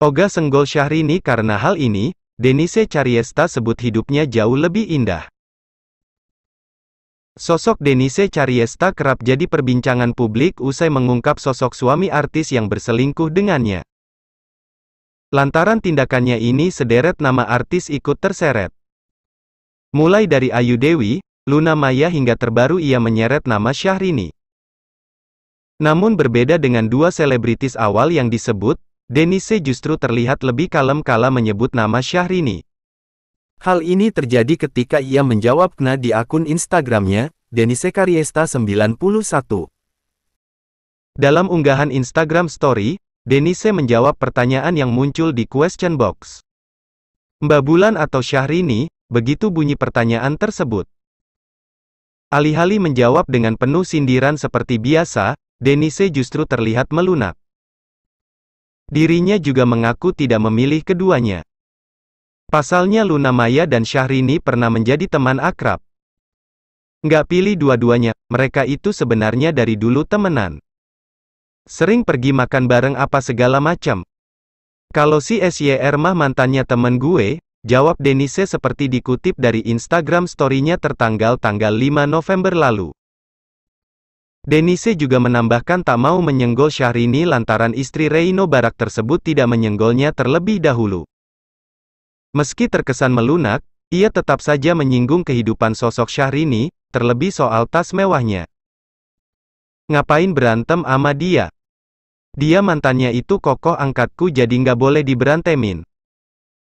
Oga senggol Syahrini karena hal ini, Denise Cariesta sebut hidupnya jauh lebih indah. Sosok Denise Cariesta kerap jadi perbincangan publik usai mengungkap sosok suami artis yang berselingkuh dengannya. Lantaran tindakannya ini sederet nama artis ikut terseret. Mulai dari Ayu Dewi, Luna Maya hingga terbaru ia menyeret nama Syahrini. Namun berbeda dengan dua selebritis awal yang disebut, Denise justru terlihat lebih kalem kala menyebut nama Syahrini. Hal ini terjadi ketika ia menjawab Kna di akun Instagramnya, Denise Kariesta 91. Dalam unggahan Instagram Story, Denise menjawab pertanyaan yang muncul di question box. Mbak Bulan atau Syahrini, begitu bunyi pertanyaan tersebut. Alih-alih menjawab dengan penuh sindiran seperti biasa, Denise justru terlihat melunak. Dirinya juga mengaku tidak memilih keduanya. Pasalnya Luna Maya dan Syahrini pernah menjadi teman akrab. Nggak pilih dua-duanya, mereka itu sebenarnya dari dulu temenan. Sering pergi makan bareng apa segala macam. Kalau si SYR mah mantannya temen gue, jawab Denise seperti dikutip dari Instagram story-nya tertanggal tanggal 5 November lalu. Denise juga menambahkan tak mau menyenggol Syahrini lantaran istri Reino Barak tersebut tidak menyenggolnya terlebih dahulu. Meski terkesan melunak, ia tetap saja menyinggung kehidupan sosok Syahrini, terlebih soal tas mewahnya. Ngapain berantem ama dia? Dia mantannya itu kokoh angkatku jadi nggak boleh diberantemin.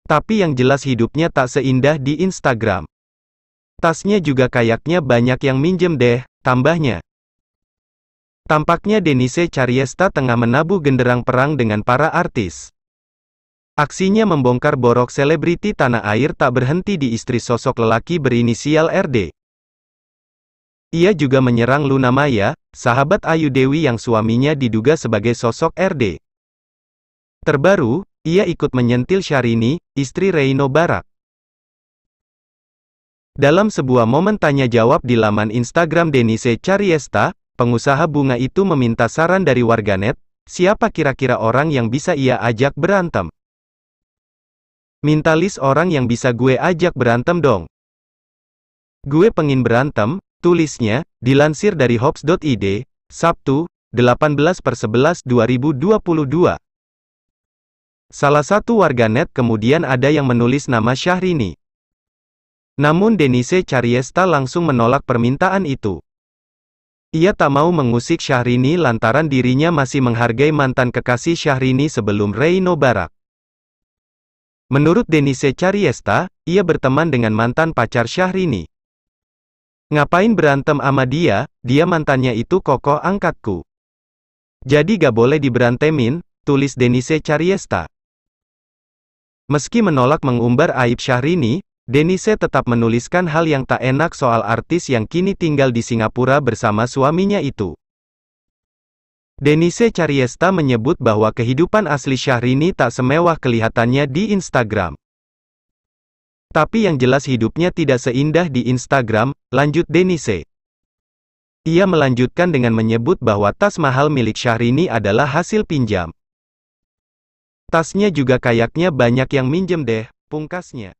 Tapi yang jelas hidupnya tak seindah di Instagram. Tasnya juga kayaknya banyak yang minjem deh, tambahnya. Tampaknya Denise Cariesta tengah menabuh genderang perang dengan para artis. Aksinya membongkar borok selebriti tanah air tak berhenti di istri sosok lelaki berinisial RD. Ia juga menyerang Luna Maya, sahabat Ayu Dewi yang suaminya diduga sebagai sosok RD. Terbaru, ia ikut menyentil Syahrini, istri Reino Barak. Dalam sebuah momen tanya-jawab di laman Instagram Denise Cariesta, pengusaha bunga itu meminta saran dari warganet, siapa kira-kira orang yang bisa ia ajak berantem? Minta list orang yang bisa gue ajak berantem dong. Gue pengin berantem, tulisnya, dilansir dari hops.id, Sabtu, 18 per 11 2022. Salah satu warganet kemudian ada yang menulis nama Syahrini. Namun Denise Cariesta langsung menolak permintaan itu. Ia tak mau mengusik Syahrini lantaran dirinya masih menghargai mantan kekasih Syahrini sebelum Reino Barak. Menurut Denise Cariesta, ia berteman dengan mantan pacar Syahrini. Ngapain berantem sama dia, dia mantannya itu kokoh angkatku. Jadi gak boleh diberantemin, tulis Denise Cariesta. Meski menolak mengumbar aib Syahrini, Denise tetap menuliskan hal yang tak enak soal artis yang kini tinggal di Singapura bersama suaminya itu. Denise Cariesta menyebut bahwa kehidupan asli Syahrini tak semewah kelihatannya di Instagram. Tapi yang jelas hidupnya tidak seindah di Instagram, lanjut Denise. Ia melanjutkan dengan menyebut bahwa tas mahal milik Syahrini adalah hasil pinjam. Tasnya juga kayaknya banyak yang minjem deh, pungkasnya.